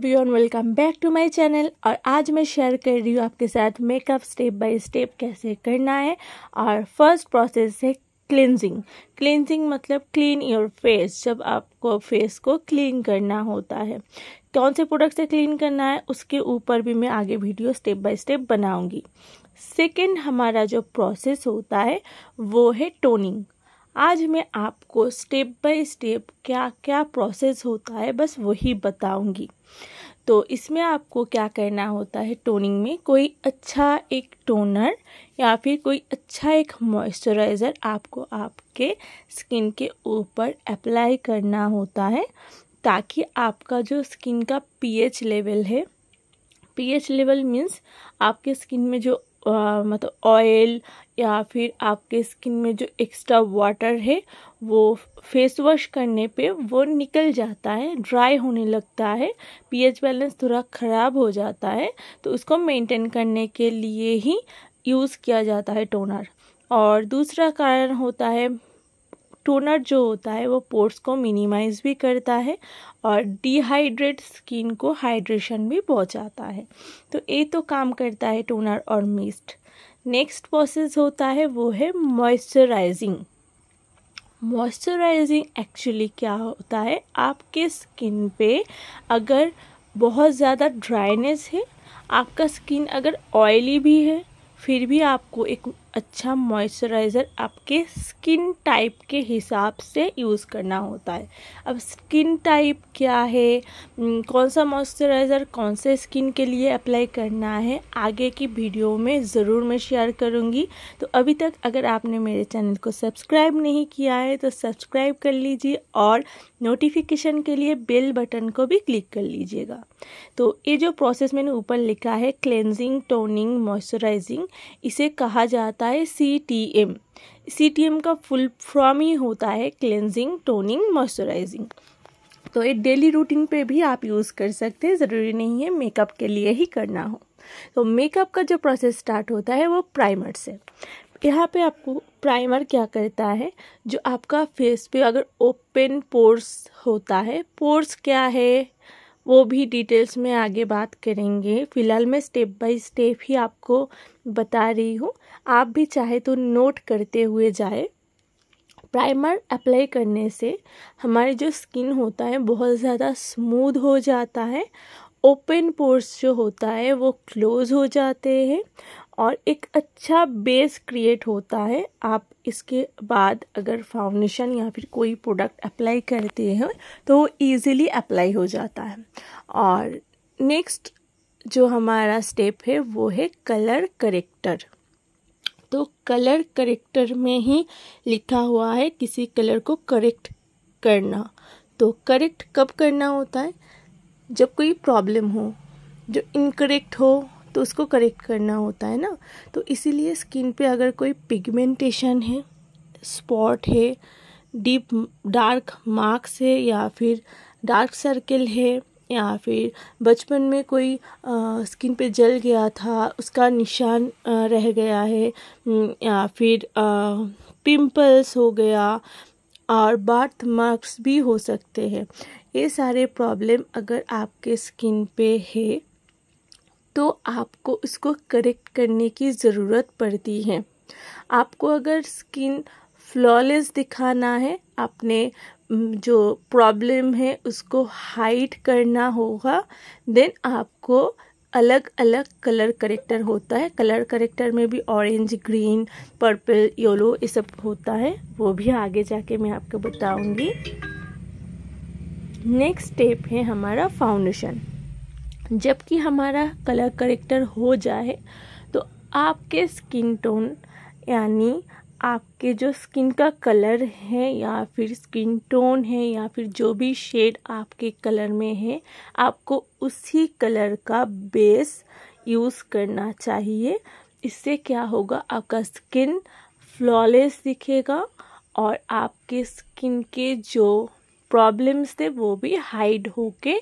one welcome back to my channel और आज मैं शेयर कर रही हूँ आपके साथ मेकअप स्टेप बाई स्टेप कैसे करना है और फर्स्ट प्रोसेस है क्लिनजिंग क्लिनजिंग मतलब क्लीन योर फेस जब आपको फेस को क्लीन करना होता है कौन से प्रोडक्ट से क्लीन करना है उसके ऊपर भी मैं आगे वीडियो स्टेप बाय स्टेप बनाऊंगी सेकेंड हमारा जो प्रोसेस होता है वो है टोनिंग आज मैं आपको स्टेप बाय स्टेप क्या क्या प्रोसेस होता है बस वही बताऊंगी तो इसमें आपको क्या करना होता है टोनिंग में कोई अच्छा एक टोनर या फिर कोई अच्छा एक मॉइस्चराइज़र आपको आपके स्किन के ऊपर अप्लाई करना होता है ताकि आपका जो स्किन का पीएच लेवल है पीएच लेवल मीन्स आपके स्किन में जो मतलब ऑयल या फिर आपके स्किन में जो एक्स्ट्रा वाटर है वो फेस वॉश करने पे वो निकल जाता है ड्राई होने लगता है पीएच बैलेंस थोड़ा ख़राब हो जाता है तो उसको मेंटेन करने के लिए ही यूज़ किया जाता है टोनर और दूसरा कारण होता है टोनर जो होता है वो पोर्स को मिनिमाइज भी करता है और डिहाइड्रेट स्किन को हाइड्रेशन भी पहुँचाता है तो ये तो काम करता है टोनर और मिस्ट नेक्स्ट प्रोसेस होता है वो है मॉइस्चराइजिंग मॉइस्चराइजिंग एक्चुअली क्या होता है आपके स्किन पे अगर बहुत ज़्यादा ड्राइनेस है आपका स्किन अगर ऑयली भी है फिर भी आपको एक अच्छा मॉइस्चराइज़र आपके स्किन टाइप के हिसाब से यूज़ करना होता है अब स्किन टाइप क्या है हम्म, कौन सा मॉइस्चराइज़र कौन से स्किन के लिए अप्लाई करना है आगे की वीडियो में ज़रूर मैं शेयर करूँगी तो अभी तक अगर आपने मेरे चैनल को सब्सक्राइब नहीं किया है तो सब्सक्राइब कर लीजिए और नोटिफिकेशन के लिए बेल बटन को भी क्लिक कर लीजिएगा तो ये जो प्रोसेस मैंने ऊपर लिखा है क्लेंजिंग टोनिंग मॉइस्चराइजिंग इसे कहा जाता होता है C T M C T M का फुल फॉर्म ही होता है क्लेंजिंग टोनिंग मॉइस्चराइजिंग तो ये डेली रूटीन पे भी आप यूज़ कर सकते हैं ज़रूरी नहीं है मेकअप के लिए ही करना हो तो मेकअप का जो प्रोसेस स्टार्ट होता है वो प्राइमर से यहाँ पे आपको प्राइमर क्या करता है जो आपका फेस पे अगर ओपन पोर्स होता है पोर्स क्या है वो भी डिटेल्स में आगे बात करेंगे फ़िलहाल मैं स्टेप बाय स्टेप ही आपको बता रही हूँ आप भी चाहे तो नोट करते हुए जाए प्राइमर अप्लाई करने से हमारी जो स्किन होता है बहुत ज़्यादा स्मूद हो जाता है ओपन पोर्स जो होता है वो क्लोज हो जाते हैं और एक अच्छा बेस क्रिएट होता है आप इसके बाद अगर फाउंडेशन या फिर कोई प्रोडक्ट अप्लाई करते हैं तो ईज़िली अप्लाई हो जाता है और नेक्स्ट जो हमारा स्टेप है वो है कलर करेक्टर तो कलर करेक्टर में ही लिखा हुआ है किसी कलर को करेक्ट करना तो करेक्ट कब करना होता है जब कोई प्रॉब्लम हो जो इनकरेक्ट हो तो उसको करेक्ट करना होता है ना तो इसीलिए स्किन पे अगर कोई पिगमेंटेशन है स्पॉट है डीप डार्क मार्क्स है या फिर डार्क सर्कल है या फिर बचपन में कोई आ, स्किन पे जल गया था उसका निशान आ, रह गया है या फिर पिंपल्स हो गया और बार्थ मार्क्स भी हो सकते हैं ये सारे प्रॉब्लम अगर आपके स्किन पे है तो आपको उसको करेक्ट करने की ज़रूरत पड़ती है आपको अगर स्किन फ्लॉलेस दिखाना है आपने जो प्रॉब्लम है उसको हाइड करना होगा देन आपको अलग अलग कलर करेक्टर होता है कलर करेक्टर में भी ऑरेंज ग्रीन पर्पल येलो ये सब होता है वो भी आगे जाके मैं आपको बताऊंगी नेक्स्ट स्टेप है हमारा फाउंडेशन जबकि हमारा कलर करेक्टर हो जाए तो आपके स्किन टोन यानी आपके जो स्किन का कलर है या फिर स्किन टोन है या फिर जो भी शेड आपके कलर में है आपको उसी कलर का बेस यूज़ करना चाहिए इससे क्या होगा आपका स्किन फ्लॉलेस दिखेगा और आपके स्किन के जो प्रॉब्लम्स थे वो भी हाइड होके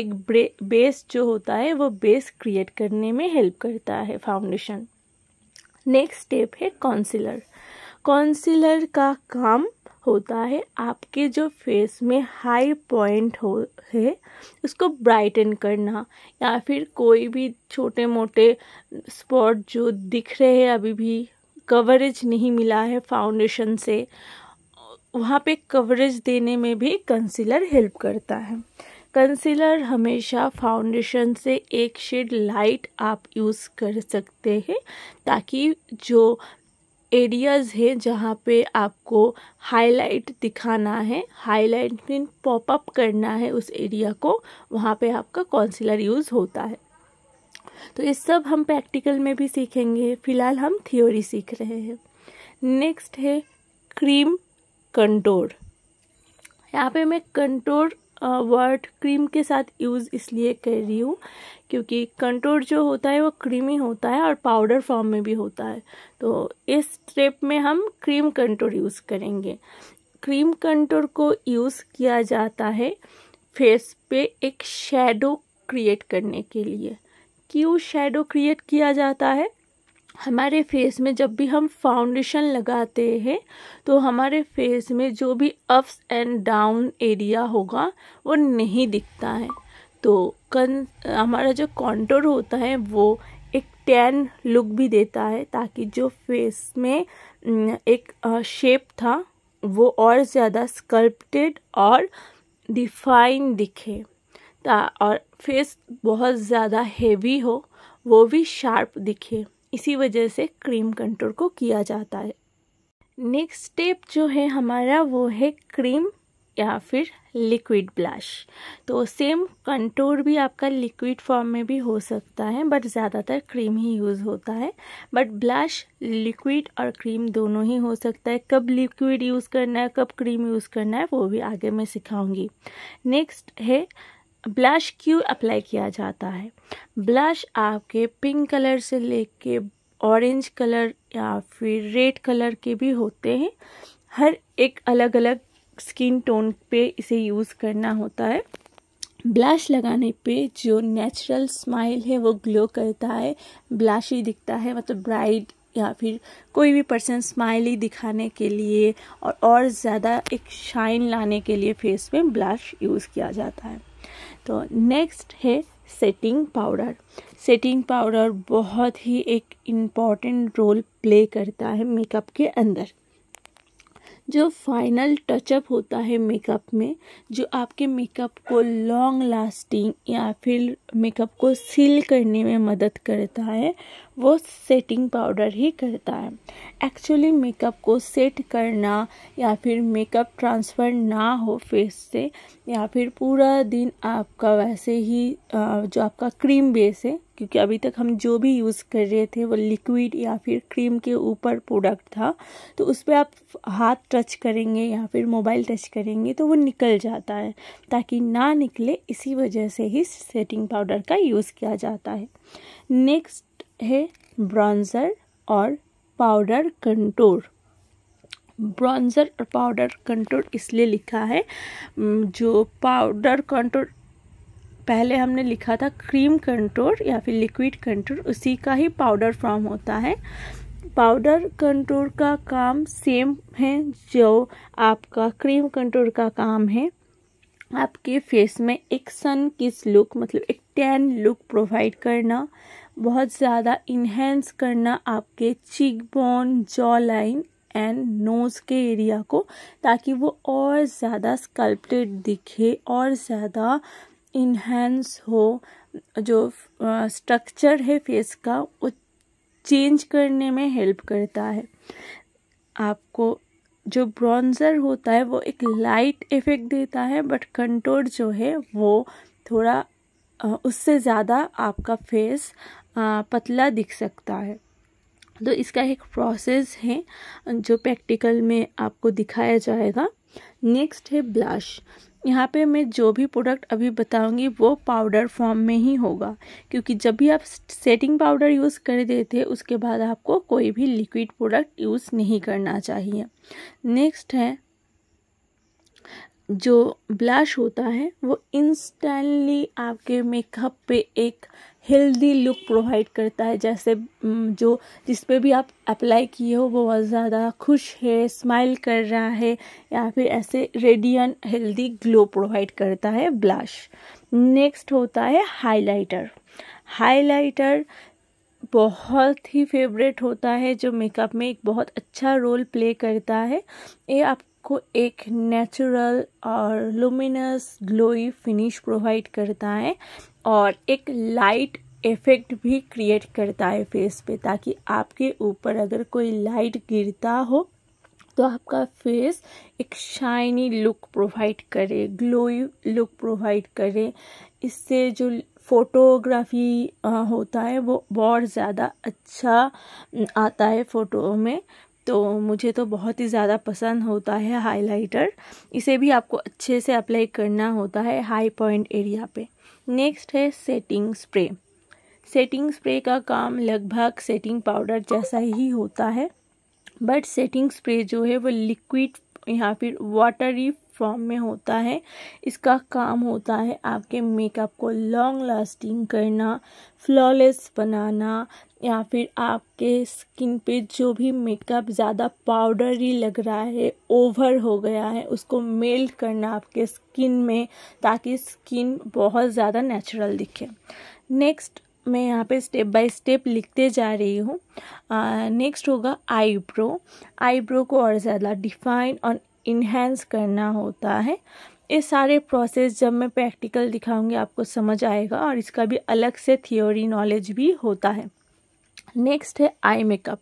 एक बेस जो होता है वो बेस क्रिएट करने में हेल्प करता है फाउंडेशन नेक्स्ट स्टेप है कॉन्सिलर कॉन्सिलर का काम होता है आपके जो फेस में हाई पॉइंट हो है उसको ब्राइटन करना या फिर कोई भी छोटे मोटे स्पॉट जो दिख रहे हैं अभी भी कवरेज नहीं मिला है फाउंडेशन से वहाँ पे कवरेज देने में भी कंसीलर हेल्प करता है कंसीलर हमेशा फाउंडेशन से एक शेड लाइट आप यूज़ कर सकते हैं ताकि जो एरियाज़ हैं जहाँ पे आपको हाईलाइट दिखाना है हाईलाइट मीन पॉपअप करना है उस एरिया को वहाँ पे आपका कंसीलर यूज़ होता है तो ये सब हम प्रैक्टिकल में भी सीखेंगे फिलहाल हम थियोरी सीख रहे हैं नेक्स्ट है क्रीम कंटोर यहाँ पे मैं कंटोर वर्ड क्रीम के साथ यूज़ इसलिए कर रही हूँ क्योंकि कंटोर जो होता है वो क्रीमी होता है और पाउडर फॉर्म में भी होता है तो इस ट्रेप में हम क्रीम कंटोर यूज़ करेंगे क्रीम कंटोर को यूज़ किया जाता है फेस पे एक शेडो क्रिएट करने के लिए क्यों शेडो क्रिएट किया जाता है हमारे फेस में जब भी हम फाउंडेशन लगाते हैं तो हमारे फेस में जो भी अप्स एंड डाउन एरिया होगा वो नहीं दिखता है तो कन हमारा जो कॉन्टोर होता है वो एक टैन लुक भी देता है ताकि जो फेस में एक शेप था वो और ज़्यादा स्कल्प्टेड और डिफाइन दिखे ता और फेस बहुत ज़्यादा हेवी हो वो भी शार्प दिखे इसी वजह से क्रीम कंटूर को किया जाता है नेक्स्ट स्टेप जो है हमारा वो है क्रीम या फिर लिक्विड ब्लश तो सेम कंटूर भी आपका लिक्विड फॉर्म में भी हो सकता है बट ज़्यादातर क्रीम ही यूज़ होता है बट ब्लश लिक्विड और क्रीम दोनों ही हो सकता है कब लिक्विड यूज़ करना है कब क्रीम यूज़ करना है वो भी आगे मैं सिखाऊंगी नेक्स्ट है ब्लश क्यों अप्लाई किया जाता है ब्लश आपके पिंक कलर से लेके ऑरेंज कलर या फिर रेड कलर के भी होते हैं हर एक अलग अलग स्किन टोन पे इसे यूज़ करना होता है ब्लश लगाने पे जो नेचुरल स्माइल है वो ग्लो करता है ही दिखता है मतलब ब्राइट या फिर कोई भी पर्सन स्माइली दिखाने के लिए और और ज़्यादा एक शाइन लाने के लिए फेस में ब्लश यूज़ किया जाता है तो नेक्स्ट है सेटिंग पाउडर सेटिंग पाउडर बहुत ही एक इम्पॉर्टेंट रोल प्ले करता है मेकअप के अंदर जो फाइनल टचअप होता है मेकअप में जो आपके मेकअप को लॉन्ग लास्टिंग या फिर मेकअप को सील करने में मदद करता है वो सेटिंग पाउडर ही करता है एक्चुअली मेकअप को सेट करना या फिर मेकअप ट्रांसफ़र ना हो फेस से या फिर पूरा दिन आपका वैसे ही जो आपका क्रीम बेस है क्योंकि अभी तक हम जो भी यूज़ कर रहे थे वो लिक्विड या फिर क्रीम के ऊपर प्रोडक्ट था तो उस पर आप हाथ टच करेंगे या फिर मोबाइल टच करेंगे तो वो निकल जाता है ताकि ना निकले इसी वजह से ही सेटिंग पाउडर का यूज़ किया जाता है नेक्स्ट है ब्रॉन्ज़र और पाउडर कंटूर ब्रॉन्ज़र और पाउडर कंटूर इसलिए लिखा है जो पाउडर कंटूर पहले हमने लिखा था क्रीम कंटूर या फिर लिक्विड कंटूर उसी का ही पाउडर फॉर्म होता है पाउडर कंटूर का काम सेम है जो आपका क्रीम कंटूर का काम है आपके फेस में एक सन किस लुक मतलब एक टैन लुक प्रोवाइड करना बहुत ज़्यादा इन्हेंस करना आपके cheekbone jawline and nose के एरिया को ताकि वो और ज़्यादा स्कल्प्टेड दिखे और ज़्यादा इन्हेंस हो जो स्ट्रक्चर है फेस का वो चेंज करने में हेल्प करता है आपको जो ब्रॉन्ज़र होता है वो एक लाइट इफ़ेक्ट देता है बट कंटोर जो है वो थोड़ा उससे ज़्यादा आपका फेस पतला दिख सकता है तो इसका एक प्रोसेस है जो प्रैक्टिकल में आपको दिखाया जाएगा नेक्स्ट है ब्लश यहाँ पे मैं जो भी प्रोडक्ट अभी बताऊँगी वो पाउडर फॉर्म में ही होगा क्योंकि जब भी आप सेटिंग पाउडर यूज़ कर देते उसके बाद आपको कोई भी लिक्विड प्रोडक्ट यूज़ नहीं करना चाहिए नेक्स्ट है जो ब्लश होता है वो इंस्टेंटली आपके मेकअप पे एक हेल्दी लुक प्रोवाइड करता है जैसे जो जिस पे भी आप अप्लाई किए हो वो बहुत ज़्यादा खुश है स्माइल कर रहा है या फिर ऐसे रेडियन हेल्दी ग्लो प्रोवाइड करता है ब्लश नेक्स्ट होता है हाइलाइटर हाइलाइटर बहुत ही फेवरेट होता है जो मेकअप में एक बहुत अच्छा रोल प्ले करता है ये आप आपको एक नेचुरल और लुमिनस ग्लोई फिनिश प्रोवाइड करता है और एक लाइट इफ़ेक्ट भी क्रिएट करता है फेस पे ताकि आपके ऊपर अगर कोई लाइट गिरता हो तो आपका फेस एक शाइनी लुक प्रोवाइड करे ग्लोई लुक प्रोवाइड करे इससे जो फ़ोटोग्राफी होता है वो बहुत ज़्यादा अच्छा आता है फ़ोटो में तो मुझे तो बहुत ही ज़्यादा पसंद होता है हाइलाइटर इसे भी आपको अच्छे से अप्लाई करना होता है हाई पॉइंट एरिया पे नेक्स्ट है सेटिंग स्प्रे सेटिंग स्प्रे का काम लगभग सेटिंग पाउडर जैसा ही होता है बट सेटिंग स्प्रे जो है वो लिक्विड या फिर वाटरी फॉर्म में होता है इसका काम होता है आपके मेकअप को लॉन्ग लास्टिंग करना फ्लॉलेस बनाना या फिर आपके स्किन पे जो भी मेकअप ज़्यादा पाउडरी लग रहा है ओवर हो गया है उसको मेल्ट करना आपके स्किन में ताकि स्किन बहुत ज़्यादा नेचुरल दिखे नेक्स्ट मैं यहाँ पे स्टेप बाय स्टेप लिखते जा रही हूँ नेक्स्ट होगा आईब्रो आईब्रो को और ज़्यादा डिफाइन और इन्हेंस करना होता है ये सारे प्रोसेस जब मैं प्रैक्टिकल दिखाऊंगी आपको समझ आएगा और इसका भी अलग से थियोरी नॉलेज भी होता है नेक्स्ट है आई मेकअप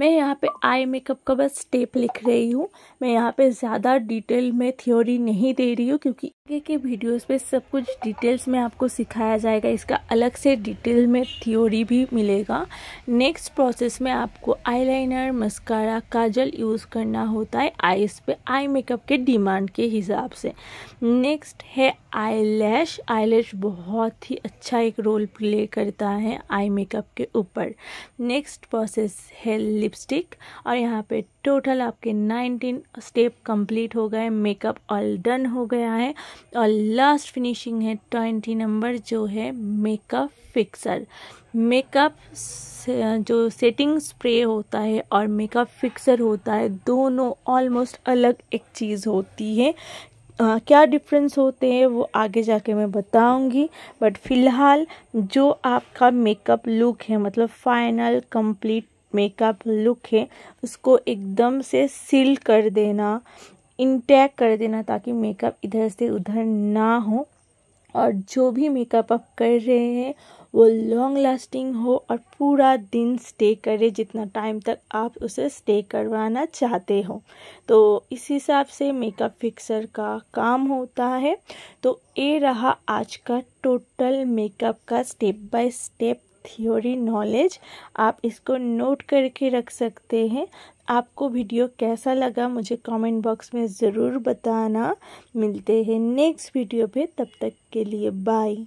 मैं यहाँ पे आई मेकअप का बस स्टेप लिख रही हूँ मैं यहाँ पे ज़्यादा डिटेल में थ्योरी नहीं दे रही हूँ क्योंकि आगे के वीडियोस पे सब कुछ डिटेल्स में आपको सिखाया जाएगा इसका अलग से डिटेल में थ्योरी भी मिलेगा नेक्स्ट प्रोसेस में आपको आईलाइनर मस्कारा काजल यूज़ करना होता है आईज पे आई मेकअप के डिमांड के हिसाब से नेक्स्ट है आईलैश आईलैश बहुत ही अच्छा एक रोल प्ले करता है आई मेकअप के ऊपर नेक्स्ट प्रोसेस है लिपस्टिक और यहाँ पे टोटल आपके नाइनटीन स्टेप कम्प्लीट हो गए मेकअप ऑल डन हो गया है और लास्ट फिनिशिंग है ट्वेंटी नंबर जो है मेकअप फिक्सर मेकअप जो सेटिंग स्प्रे होता है और मेकअप फिक्सर होता है दोनों ऑलमोस्ट अलग एक चीज़ होती है Uh, क्या डिफरेंस होते हैं वो आगे जाके मैं बताऊंगी बट फ़िलहाल जो आपका मेकअप लुक है मतलब फाइनल कंप्लीट मेकअप लुक है उसको एकदम से सील कर देना इंटैक कर देना ताकि मेकअप इधर से उधर ना हो और जो भी मेकअप आप कर रहे हैं वो लॉन्ग लास्टिंग हो और पूरा दिन स्टे करे जितना टाइम तक आप उसे स्टे करवाना चाहते हो तो इस हिसाब से मेकअप फिक्सर का काम होता है तो ये रहा आज का टोटल मेकअप का step by step theory knowledge आप इसको नोट करके रख सकते हैं आपको वीडियो कैसा लगा मुझे कमेंट बॉक्स में ज़रूर बताना मिलते हैं नेक्स्ट वीडियो पे तब तक के लिए बाय